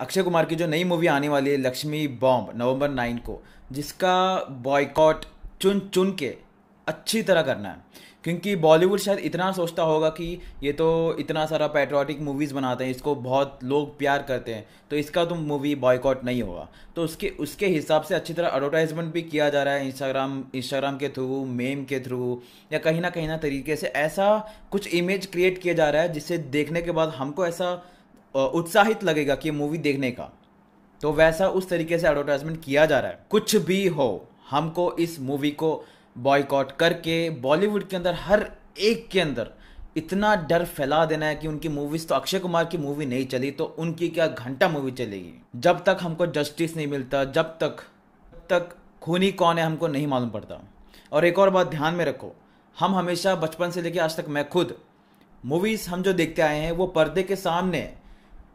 अक्षय कुमार की जो नई मूवी आने वाली है लक्ष्मी बॉम्ब नवंबर नाइन को जिसका बॉयकॉट चुन चुन के अच्छी तरह करना है क्योंकि बॉलीवुड शायद इतना सोचता होगा कि ये तो इतना सारा पैट्रियाटिक मूवीज़ बनाते हैं इसको बहुत लोग प्यार करते हैं तो इसका तो मूवी बॉयकॉट नहीं होगा तो उसके उसके हिसाब से अच्छी तरह एडवर्टाइजमेंट भी किया जा रहा है इंस्टाग्राम इंस्टाग्राम के थ्रू मेम के थ्रू या कहीं ना कहीं ना तरीके से ऐसा कुछ इमेज क्रिएट किया जा रहा है जिससे देखने के बाद हमको ऐसा उत्साहित लगेगा कि मूवी देखने का तो वैसा उस तरीके से एडवर्टाइजमेंट किया जा रहा है कुछ भी हो हमको इस मूवी को बॉयकॉट करके बॉलीवुड के अंदर हर एक के अंदर इतना डर फैला देना है कि उनकी मूवीज तो अक्षय कुमार की मूवी नहीं चली तो उनकी क्या घंटा मूवी चलेगी जब तक हमको जस्टिस नहीं मिलता जब तक तक खूनी कौन है हमको नहीं मालूम पड़ता और एक और बात ध्यान में रखो हम हमेशा बचपन से लेकर आज तक मैं खुद मूवीज़ हम जो देखते आए हैं वो पर्दे के सामने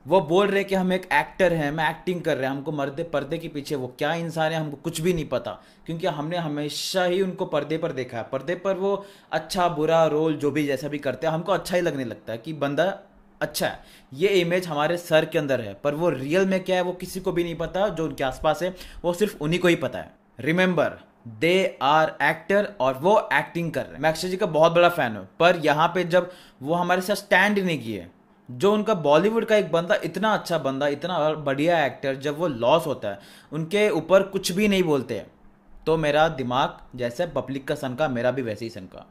वो बोल रहे कि हम एक एक्टर हैं हम एक्टिंग कर रहे हैं हमको मर्दे पर्दे के पीछे वो क्या इंसान है हमको कुछ भी नहीं पता क्योंकि हमने हमेशा ही उनको पर्दे पर देखा है पर्दे पर वो अच्छा बुरा रोल जो भी जैसा भी करते हैं हमको अच्छा ही लगने लगता है कि बंदा अच्छा है ये इमेज हमारे सर के अंदर है पर वो रियल में क्या है वो किसी को भी नहीं पता जो उनके आसपास है वो सिर्फ उन्हीं को ही पता है रिमेंबर दे आर एक्टर और वो एक्टिंग कर रहे हैं मैं अक्षय जी का बहुत बड़ा फैन हूँ पर यहाँ पे जब वो हमारे साथ स्टैंड नहीं किए जो उनका बॉलीवुड का एक बंदा इतना अच्छा बंदा इतना बढ़िया एक्टर जब वो लॉस होता है उनके ऊपर कुछ भी नहीं बोलते तो मेरा दिमाग जैसे पब्लिक का सनका मेरा भी वैसे ही सनका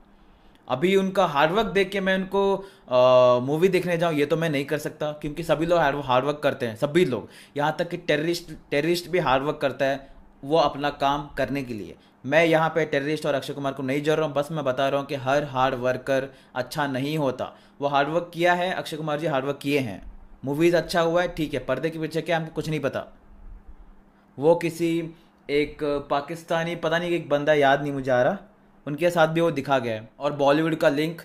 अभी उनका हार्डवर्क देख के मैं उनको मूवी देखने जाऊँ ये तो मैं नहीं कर सकता क्योंकि सभी लोग हार्डवर्क करते हैं सभी लोग यहाँ तक कि टेररिस्ट टेररिस्ट भी हार्डवर्क करता है वो अपना काम करने के लिए मैं यहाँ पे टेररिस्ट और अक्षय कुमार को नहीं जोड़ रहा हूँ बस मैं बता रहा हूँ कि हर हार्ड वर्कर अच्छा नहीं होता वो हार्डवर्क किया है अक्षय कुमार जी हार्डवर्क किए हैं मूवीज़ अच्छा हुआ है ठीक है पर्दे के पीछे क्या हमको कुछ नहीं पता वो किसी एक पाकिस्तानी पता नहीं एक बंदा याद नहीं मुझे आ रहा उनके साथ भी वो दिखा गया है और बॉलीवुड का लिंक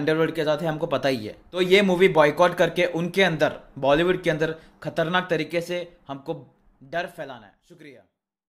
अंडरवर्ल्ड के साथ है हमको पता ही है तो ये मूवी बॉयकॉट करके उनके अंदर बॉलीवुड के अंदर खतरनाक तरीके से हमको डर फैलाना है शुक्रिया